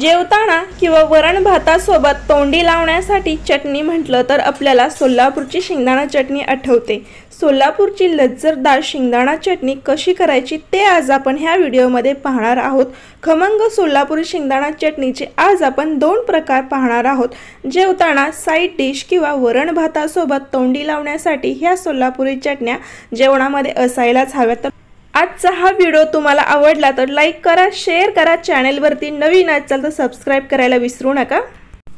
जेवताना किंवा वरण भातासोबत तोंडी लावण्यासाठी चटणी म्हटलं तर आपल्याला सोलापूरची शेंगदाणा चटणी आठवते सोलापूरची लज्जरदार शेंगदाणा चटणी कशी करायची ते आज आपण ह्या व्हिडिओमध्ये पाहणार आहोत खमंग सोलापूरी शेंगदाणा चटणीचे आज आपण दोन प्रकार पाहणार आहोत जेवताना साईड डिश किंवा वरण भातासोबत तोंडी लावण्यासाठी ह्या सोलापुरी चटण्या जेवणामध्ये असायलाच हव्यात आजचा हा व्हिडिओ तुम्हाला आवडला तर लाईक करा शेअर करा चॅनेलवरती नवीन असाल तर सबस्क्राईब करायला विसरू नका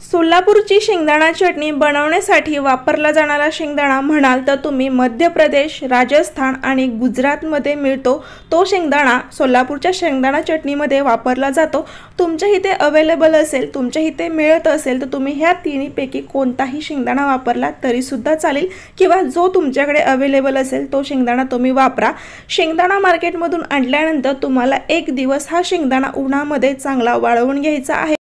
सोलापूरची शेंगदाणा चटणी बनवण्यासाठी वापरला जाणारा शेंगदाणा म्हणाल तर तुम्ही मध्य प्रदेश राजस्थान आणि गुजरातमध्ये मिळतो तो शेंगदाणा सोलापूरच्या शेंगदाणा चटणीमध्ये वापरला जातो तुमच्या इथे अवेलेबल असेल तुमच्या इथे मिळत असेल तर तुम्ही ह्या तिन्हीपैकी कोणताही शेंगदाणा वापरला तरीसुद्धा चालेल किंवा जो तुमच्याकडे अवेलेबल असेल तो शेंगदाणा तुम्ही वापरा शेंगदाणा मार्केटमधून आणल्यानंतर तुम्हाला एक दिवस हा शेंगदाणा उन्हामध्ये चांगला वाळवून घ्यायचा आहे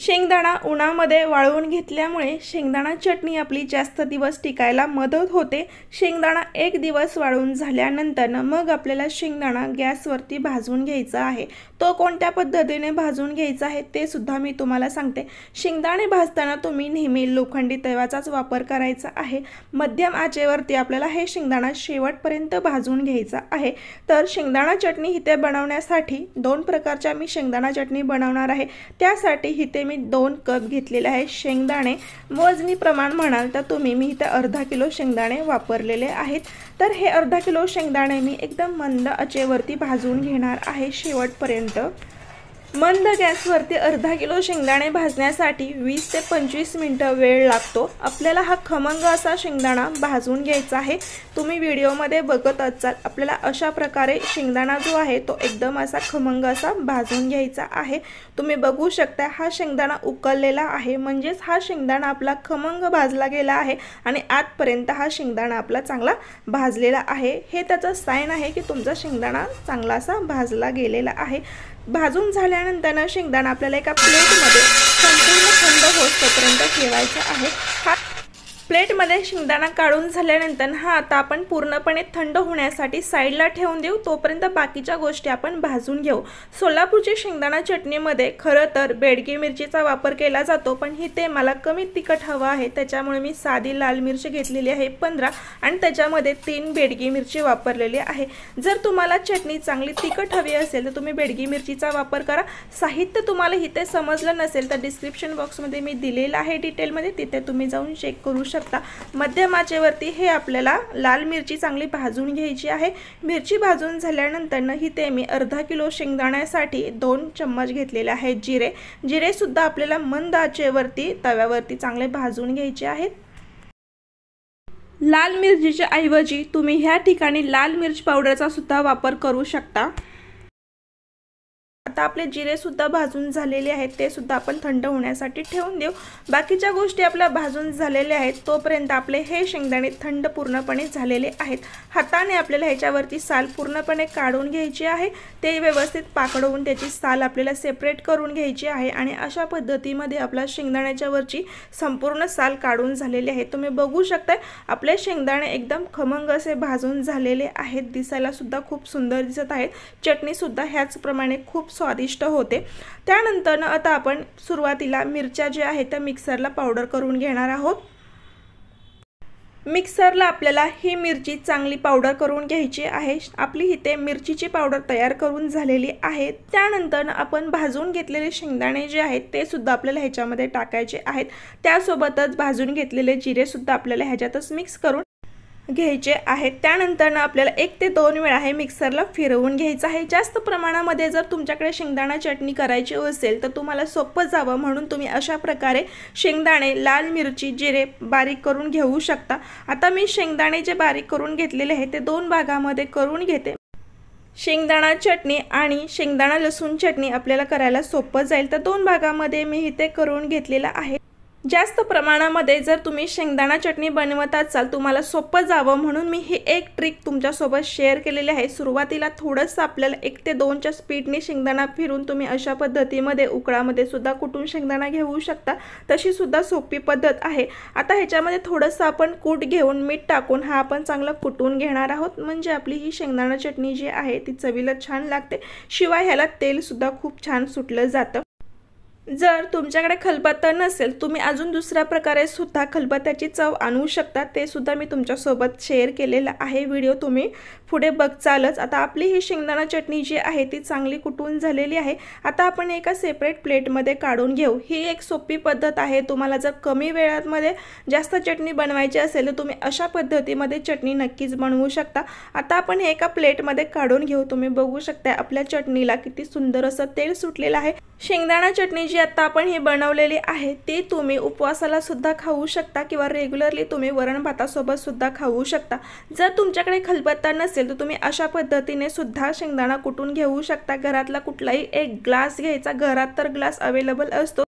शेंगदाणा उन्हामध्ये वाळवून घेतल्यामुळे शेंगदाणा चटणी आपली जास्त दिवस टिकायला मदत होते शेंगदाणा एक दिवस वाळवून झाल्यानंतर मग आपल्याला शेंगदाणा गॅसवरती भाजून घ्यायचा आहे तो कोणत्या पद्धतीने भाजून घ्यायचा आहे ते सुद्धा मी तुम्हाला सांगते शेंगदाणे भाजताना तुम्ही नेहमी लोखंडी तव्याचाच वापर करायचा आहे मध्यम आचेवरती आपल्याला हे शेंगदाणा शेवटपर्यंत भाजून घ्यायचा आहे तर शेंगदाणा चटणी इथे बनवण्यासाठी दोन प्रकारच्या मी शेंगदाणा चटणी बनवणार आहे त्यासाठी इथे मी दोन कप घेतलेले आहे शेंगदाणे वजनी प्रमाण म्हणाल तर तुम्ही मी इथे अर्धा किलो शेंगदाणे वापरलेले आहेत तर हे अर्धा किलो शेंगदाणे मी एकदम मंद आचेवरती भाजून घेणार आहे शेवटपर्यंत मंद गॅसवरती अर्धा किलो शेंगदाणे भाजण्यासाठी वीस ते पंचवीस मिनटं वेळ लागतो आपल्याला हा खमंग असा शेंगदाणा भाजून घ्यायचा आहे तुम्ही व्हिडिओमध्ये बघत असाल आपल्याला अशा प्रकारे शेंगदाणा जो आहे तो एकदम असा खमंग असा भाजून घ्यायचा आहे तुम्ही बघू शकता हा शेंगदाणा उकललेला आहे म्हणजेच हा शेंगदाणा आपला खमंग भाजला गेला आहे आणि आजपर्यंत हा शेंगदाणा आपला चांगला भाजलेला आहे हे त्याचं साईन आहे की तुमचा शेंगदाणा चांगला असा भाजला गेलेला आहे भाजून झाल्यानंतर शेंगदाणा आपल्याला एका प्लेटमध्ये संपूर्ण थंड तोपर्यंत ठेवायचा आहे हा प्लेटमध्ये शेंगदाणा काढून झाल्यानंतर हा आता आपण पूर्णपणे थंड होण्यासाठी साईडला ठेवून देऊ तोपर्यंत बाकीच्या गोष्टी आपण भाजून घेऊ सोलापूरची शेंगदाणा चटणीमध्ये खरं तर बेडगी मिरचीचा वापर केला जातो पण ही ते मला कमी तिखट हवं आहे त्याच्यामुळे मी साधी लाल मिरची घेतलेली आहे पंधरा आणि त्याच्यामध्ये तीन बेडगी मिरची वापरलेली आहे जर तुम्हाला चटणी चांगली तिखट हवी असेल तर तुम्ही बेडगी मिरचीचा वापर करा साहित्य तुम्हाला इथे समजलं नसेल तर डिस्क्रिप्शन बॉक्समध्ये मी दिलेलं आहे डिटेलमध्ये तिथे तुम्ही जाऊन चेक करू शकता शकता मध्यम आचेवरती हे आपल्याला लाल मिरची चांगली भाजून घ्यायची आहे मिरची भाजून ही ते मी अर्धा किलो शेंगदाण्यासाठी दोन चम्मच घेतलेले आहेत जिरे जिरे सुद्धा आपल्याला मंद आचेवरती तव्यावरती चांगले भाजून घ्यायचे आहेत लाल मिरचीच्या ऐवजी तुम्ही ह्या ठिकाणी लाल मिरची पावडरचा सुद्धा वापर करू शकता आता आपले जिरेसुद्धा भाजून झालेले आहेत ते सुद्धा आपण थंड होण्यासाठी ठेवून देऊ बाकीच्या गोष्टी आपल्या भाजून झालेल्या आहेत तोपर्यंत आपले हे शेंगदाणे थंड पूर्णपणे झालेले आहेत हाताने आपल्याला ह्याच्यावरती साल पूर्णपणे काढून घ्यायची आहे ते व्यवस्थित पाकडवून त्याची साल आपल्याला सेपरेट करून घ्यायची आहे आणि अशा पद्धतीमध्ये आपला शेंगदाण्याच्यावरची संपूर्ण साल काढून झालेली आहे तुम्ही बघू शकता आपले शेंगदाणे एकदम खमंग असे भाजून झालेले आहेत दिसायला सुद्धा खूप सुंदर दिसत आहेत चटणीसुद्धा ह्याचप्रमाणे खूप स्वादिष्ट होते त्यानंतर आता आपण सुरुवातीला मिरच्या जे आहे त्या मिक्सरला पावडर करून घेणार आहोत मिक्सरला आपल्याला ही मिरची चांगली पावडर करून घ्यायची आहे आपली इथे मिरचीची पावडर तयार करून झालेली आहे त्यानंतर आपण भाजून घेतलेले शेंगदाणे जे आहेत ते सुद्धा आपल्याला ह्याच्यामध्ये टाकायचे आहेत त्यासोबतच भाजून घेतलेले जिरेसुद्धा आपल्याला ह्याच्यातच मिक्स करून घ्यायचे आहेत त्यानंतरनं आपल्याला एक ते दोन वेळा हे मिक्सरला फिरवून घ्यायचं आहे जास्त प्रमाणामध्ये जर तुमच्याकडे शेंगदाणा चटणी करायची असेल तर तुम्हाला सोपं जावं म्हणून तुम्ही अशा प्रकारे शेंगदाणे लाल मिरची जिरे बारीक करून घेऊ शकता आता मी शेंगदाणे जे बारीक करून घेतलेले आहे ते दोन भागामध्ये करून घेते शेंगदाणा चटणी आणि शेंगदाणा लसूण चटणी आपल्याला करायला सोपं जाईल तर दोन भागामध्ये मी इथे करून घेतलेलं आहे जास्त प्रमाणामध्ये जर तुम्ही शेंगदाणा चटणी बनवत असाल तुम्हाला सोपं जावं म्हणून मी ही एक ट्रिक तुमच्यासोबत शेअर केलेली आहे सुरुवातीला थोडंसं आपल्याला एक ते दोनच्या स्पीडने शेंगदाणा फिरून तुम्ही अशा पद्धतीमध्ये उकळामध्ये सुद्धा कुटून शेंगदाणा घेऊ शकता तशी सुद्धा सोपी पद्धत आहे आता ह्याच्यामध्ये थोडंसं आपण कूट घेऊन मीठ टाकून हा आपण चांगला कुटून घेणार आहोत म्हणजे आपली ही शेंगदाणा चटणी जी आहे ती चवीला छान लागते शिवाय ह्याला तेलसुद्धा खूप छान सुटलं जातं जर तुमच्याकडे खलबत्ता नसेल तुम्ही अजून दुसऱ्या प्रकारे सुद्धा खलबत्त्याची चव आणू शकता ते सुद्धा मी तुमच्यासोबत शेअर केलेला आहे व्हिडिओ तुम्ही पुढे बघचालच आता आपली ही शेंगदाणा चटणी जी आहे ती चांगली कुटून झालेली आहे आता आपण एका सेपरेट प्लेटमध्ये काढून घेऊ ही एक सोपी पद्धत आहे तुम्हाला जर कमी वेळामध्ये जास्त चटणी बनवायची असेल तर तुम्ही अशा पद्धतीमध्ये चटणी नक्कीच बनवू शकता आता आपण हे एका प्लेटमध्ये काढून घेऊ तुम्ही बघू शकता आपल्या चटणीला किती सुंदर असं तेल सुटलेलं आहे शेंगदाणा चटणी जी आत्ता आपण ही बनवलेली आहे ती तुम्ही उपवासाला सुद्धा खाऊ शकता किंवा रेग्युलरली तुम्ही वरण भातासोबत सुद्धा खाऊ शकता जर तुमच्याकडे खलबत्ता नसेल तर तुम्ही अशा पद्धतीने सुद्धा शेंगदाणा कुटून घेऊ शकता घरातला कुठलाही एक ग्लास घ्यायचा घरात तर ग्लास अवेलेबल असतो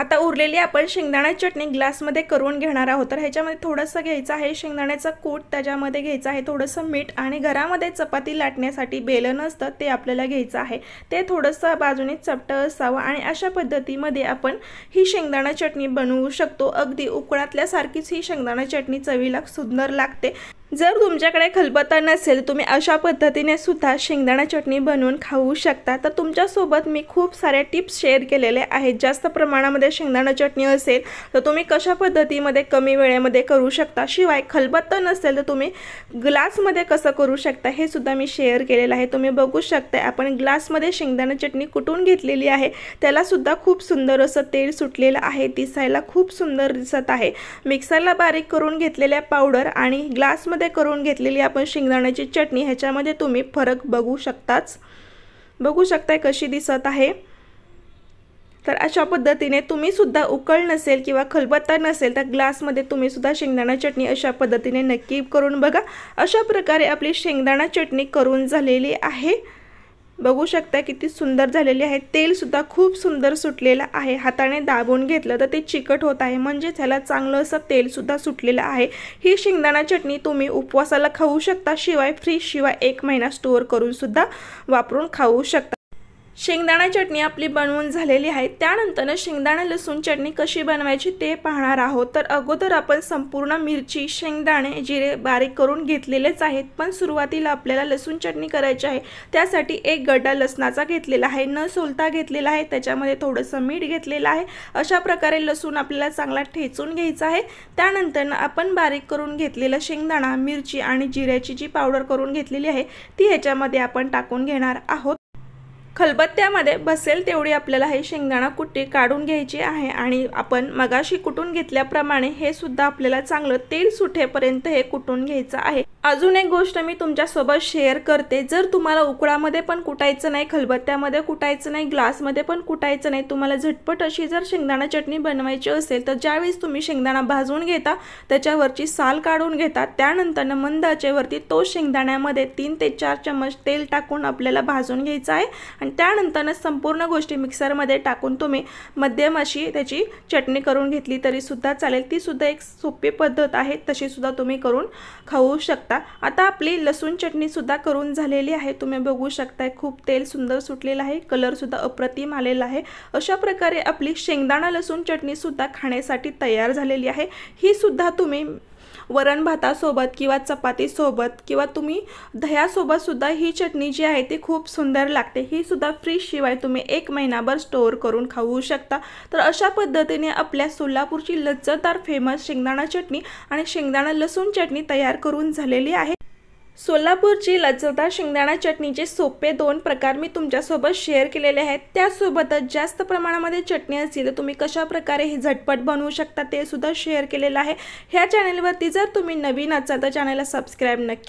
आता उरलेली आपण शेंगदाणा चटणी ग्लासमध्ये करून घेणार आहोत तर ह्याच्यामध्ये थोडंसं घ्यायचं आहे शेंगदाण्याचा कूट त्याच्यामध्ये घ्यायचं आहे थोडंसं मीठ आणि घरामध्ये चपाती लाटण्यासाठी बेलन असतं ते आपल्याला घ्यायचं आहे ते थोडंसं बाजूने चपटं असावं आणि अशा पद्धतीमध्ये आपण ही शेंगदाणा चटणी बनवू शकतो अगदी उकळातल्यासारखीच ही शेंगदाणा चटणी चवीला सुंदर लागते जर तुमच्याकडे खलबत्ता नसेल तुम्ही अशा पद्धतीने सुद्धा शेंगदाणा चटणी बनवून खाऊ शकता तर तुमच्यासोबत मी खूप साऱ्या टिप्स शेअर केलेले आहेत जास्त प्रमाणामध्ये शेंगदाणा चटणी असेल तर तुम्ही कशा पद्धतीमध्ये कमी वेळेमध्ये करू शकता शिवाय खलबत्ता नसेल तर तुम्ही ग्लासमध्ये कसं करू शकता हे सुद्धा मी शेअर केलेलं आहे तुम्ही बघू शकता आपण ग्लासमध्ये शेंगदाणा चटणी कुटून घेतलेली आहे त्यालासुद्धा खूप सुंदर असं तेल सुटलेलं आहे दिसायला खूप सुंदर दिसत आहे मिक्सरला बारीक करून घेतलेल्या पावडर आणि ग्लासमध्ये मध्ये करून घेतलेली आपण शेंगदाण्याची चटणी ह्याच्यामध्ये तुम्ही फरक बघू शकताच बघू शकताय कशी दिसत आहे तर अशा पद्धतीने तुम्ही सुद्धा उकळ नसेल किंवा खलबत्ता नसेल तर ग्लासमध्ये तुम्ही सुद्धा शेंगदाणा चटणी अशा पद्धतीने नक्की करून बघा अशा प्रकारे आपली शेंगदाणा चटणी करून झालेली आहे बघू शकता किती सुंदर झालेली आहे तेलसुद्धा खूप सुंदर सुटलेलं आहे हाताने दाबून घेतलं तर ते चिकट होत आहे म्हणजेच ह्याला चांगलं असं तेलसुद्धा सुटलेलं आहे ही शेंगदाणा चटणी तुम्ही उपवासाला खाऊ शकता शिवाय शिवाय एक महिना स्टोअर करूनसुद्धा वापरून खाऊ शकता शेंगदाणा चटणी आपली बनवून झालेली आहे त्यानंतर शेंगदाणा लसूण चटणी कशी बनवायची ते पाहणार आहोत तर अगोदर आपण संपूर्ण मिरची शेंगदाणे जिरे बारीक करून घेतलेलेच आहेत पण सुरुवातीला आपल्याला लसूण चटणी करायची आहे त्यासाठी एक गड्डा लसणाचा घेतलेला आहे न सोलता घेतलेला आहे त्याच्यामध्ये थोडंसं मीठ घेतलेलं आहे अशा प्रकारे लसूण आपल्याला चांगला ठेचून घ्यायचा आहे त्यानंतर आपण बारीक करून घेतलेलं शेंगदाणा मिरची आणि जिऱ्याची जी पावडर करून घेतलेली आहे ती ह्याच्यामध्ये आपण टाकून घेणार आहोत खलबत्त्यामध्ये बसेल तेवढी आपल्याला हे शेंगदाणा कुट्टी काढून घ्यायची आहे आणि आपण मगाशी कुटून घेतल्याप्रमाणे हे सुद्धा आपल्याला चांगलं तेल सुटेपर्यंत हे कुटून घ्यायचं आहे अजून एक गोष्ट मी तुमच्यासोबत शेअर करते जर तुम्हाला उकळामध्ये पण कुटायचं नाही खलबत्त्यामध्ये कुटायचं नाही ग्लासमध्ये पण कुटायचं नाही तुम्हाला झटपट अशी जर शेंगदाणा चटणी बनवायची असेल तर ज्यावेळेस तुम्ही शेंगदाणा भाजून घेता त्याच्यावरची साल काढून घेता त्यानंतरनं मंदाचेवरती तो शेंगदाण्यामध्ये तीन ते चार चम्मच तेल टाकून आपल्याला भाजून घ्यायचं आहे आणि त्यानंतर संपूर्ण गोष्टी मिक्सरमध्ये टाकून तुम्ही मध्यम अशी त्याची चटणी करून घेतली तरीसुद्धा चालेल तीसुद्धा एक सोपी पद्धत आहे तशीसुद्धा तुम्ही करून खाऊ शकता शकता आता आपली लसूण चटणी सुद्धा करून झालेली आहे तुम्ही बघू शकताय खूप तेल सुंदर सुटलेलं आहे कलर सुद्धा अप्रतिम आलेला आहे अशा प्रकारे आपली शेंगदाणा लसूण चटणी सुद्धा खाण्यासाठी तयार झालेली आहे ही सुद्धा तुम्ही वरण भातासोबत किंवा चपातीसोबत किंवा तुम्ही दह्यासोबतसुद्धा ही चटणी जी आहे ती खूप सुंदर लागते ही सुद्धा फ्रीजशिवाय तुम्ही एक महिनाभर स्टोअर करून खाऊ शकता तर अशा पद्धतीने आपल्या सोलापूरची लज्जतदार फेमस शेंगदाणा चटणी आणि शेंगदाणा लसूण चटणी तयार करून झालेली आहे सोलापूरची लज्जतदार शेंगदाणा चटणीचे सोपे दोन प्रकार मी तुमच्यासोबत शेअर केलेले आहेत त्यासोबतच जास्त प्रमाणामध्ये चटणी असतील तर तुम्ही कशा प्रकारे ही झटपट बनवू शकता ते सुद्धा शेअर केलेलं आहे ह्या चॅनलवरती जर तुम्ही नवीन असाल तर चॅनलला सबस्क्राईब नक्की